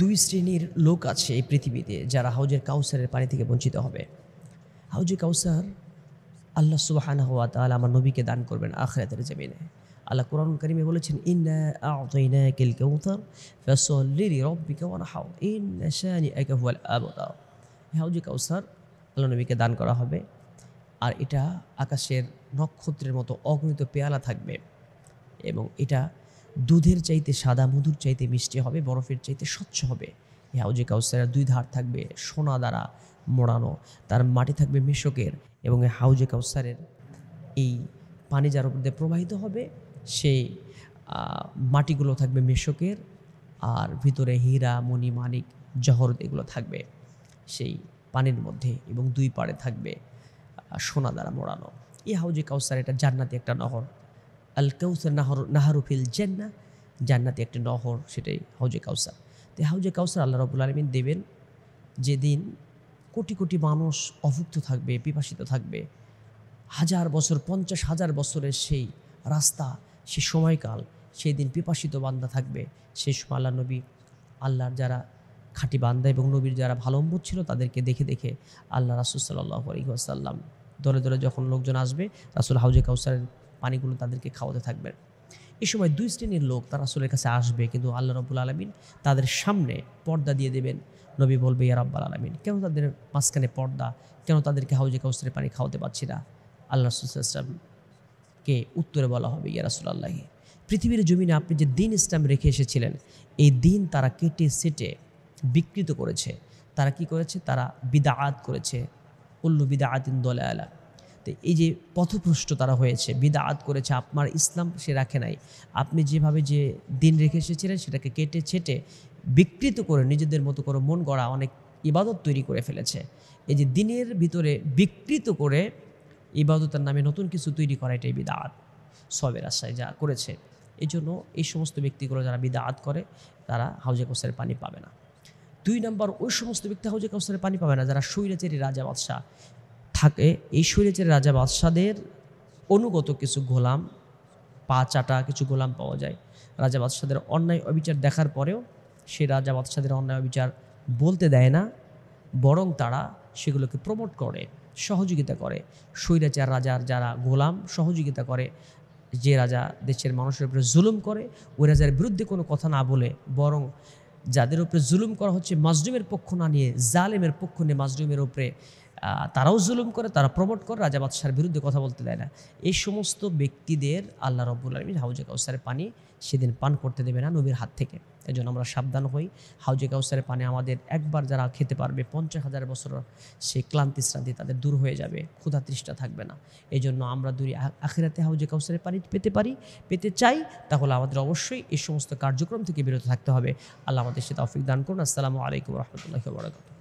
দুই শ্রেণীর লোক আছে এই পৃথিবীতে যারা হাউজের কাউসারের পানি থেকে বঞ্চিত হবে হাউজে কাউসার আল্লাহ সুবাহান হওয়া তাহলে আমার নবীকে দান করবেন আখরাতের জমিনে আল্লাহ কোরআন করিমে বলেছেন হাউজে কাউসার আল্লাহ নবীকে দান করা হবে আর এটা আকাশের নক্ষত্রের মতো অগণিত পেয়ালা থাকবে এবং এটা দুধের চাইতে সাদা মধুর চাইতে মিষ্টি হবে বরফের চাইতে স্বচ্ছ হবে এ হাউজে কাউসারের দুই ধার থাকবে সোনা দ্বারা মোড়ানো তার মাটি থাকবে মেশকের এবং এই হাউজে কাউসারের এই পানি যার উপর দিয়ে প্রবাহিত হবে সেই মাটিগুলো থাকবে মেশকের আর ভিতরে হীরা মণি মানিক জহরত এগুলো থাকবে সেই পানির মধ্যে এবং দুই পাড়ে থাকবে সোনা দ্বারা মোড়ানো এই হাউজে কাউসার এটা জান্নাতি একটা নহর আল কাউসার নাহর নাহারুফিল জেন্না জান্নাতে একটি নহর সেটাই হাউজে কাউসার তো হাউজে কাউসার আল্লাহ রবুল আলমিন দেবেন যেদিন কোটি কোটি মানুষ অভুক্ত থাকবে পিপাসিত থাকবে হাজার বছর পঞ্চাশ হাজার বছরের সেই রাস্তা সে সময়কাল সেই দিন পিপাসিত বান্দা থাকবে সেই সময় আল্লাহ নবী আল্লাহর যারা খাঁটি বান্দা এবং নবীর যারা ভালো অম্বুত ছিল তাদেরকে দেখে দেখে আল্লাহ রাসুল সাল্লাহ আলহিহাসাল্লাম দলে দলে যখন লোকজন আসবে রাসুল হাউজে কাউসারের পানিগুলো তাদেরকে খাওয়াতে থাকবেন এ সময় দুই শ্রেণীর লোক তারা রাসুলের কাছে আসবে কিন্তু আল্লাহ রবুল আলমিন তাদের সামনে পর্দা দিয়ে দেবেন নবী বলবে ইয়া রাব্বাল আলমিন কেন তাদের মাঝখানে পর্দা কেন তাদেরকে হাউজে কাউসের পানি খাওয়াতে পারছি না আল্লাহ রসুলকে উত্তরে বলা হবে ইয়া রাসুল আল্লাহি পৃথিবীর জমিনে আপনি যে দিন ইসলাম রেখে এসেছিলেন এই দিন তারা কেটে সেটে বিকৃত করেছে তারা কি করেছে তারা বিদা আত করেছে উল্লু বিদা আতিন দলে আলা তো এই যে পথভ্রষ্ট তারা হয়েছে আত করেছে আপনার ইসলাম সে রাখে নাই আপনি যেভাবে যে দিন রেখে এসেছিলেন সেটাকে কেটে ছেটে বিকৃত করে নিজেদের মতো করে মন গড়া অনেক ইবাদত তৈরি করে ফেলেছে এই যে দিনের ভিতরে বিকৃত করে ইবাদতের নামে নতুন কিছু তৈরি করা এটাই বিদাআত সবের আশায় যা করেছে এই জন্য এই সমস্ত ব্যক্তিগুলো যারা আত করে তারা হাউজে কোসের পানি পাবে না দুই নম্বর ওই সমস্ত ব্যক্তি হাউজে কাউসারের পানি পাবে না যারা স্বৈরাচারী রাজা বাদশাহ থাকে এই শরীরের রাজা বাদশাদের অনুগত কিছু গোলাম পা চাটা কিছু গোলাম পাওয়া যায় রাজা বাদশাদের অন্যায় অবিচার দেখার পরেও সে রাজা বাদশাদের অন্যায় অবিচার বলতে দেয় না বরং তারা সেগুলোকে প্রমোট করে সহযোগিতা করে স্বৈরাচার রাজার যারা গোলাম সহযোগিতা করে যে রাজা দেশের মানুষের উপরে জুলুম করে ওই রাজার বিরুদ্ধে কোনো কথা না বলে বরং যাদের উপরে জুলুম করা হচ্ছে মাজরুমের পক্ষ না নিয়ে জালেমের পক্ষ নিয়ে মাজরুমের উপরে তারাও জুলুম করে তারা প্রমোট করে রাজা বাদশার বিরুদ্ধে কথা বলতে দেয় না এই সমস্ত ব্যক্তিদের আল্লাহ রব্বুল আলমিন হাউজে কাউসারের পানি সেদিন পান করতে দেবে না নবীর হাত থেকে এই জন্য আমরা সাবধান হই হাউজে কাউসারের পানি আমাদের একবার যারা খেতে পারবে পঞ্চাশ হাজার বছর সেই ক্লান্তি শ্রান্তি তাদের দূর হয়ে যাবে ক্ষুধা তৃষ্ঠা থাকবে না এই জন্য আমরা দূরে আখিরাতে হাউজে কাউসারের পানি পেতে পারি পেতে চাই তাহলে আমাদের অবশ্যই এই সমস্ত কার্যক্রম থেকে বিরত থাকতে হবে আল্লাহ আমাদের সে তৌফিক দান করুন আসসালামু আলাইকুম রহমতুল্লাহ বরাকাত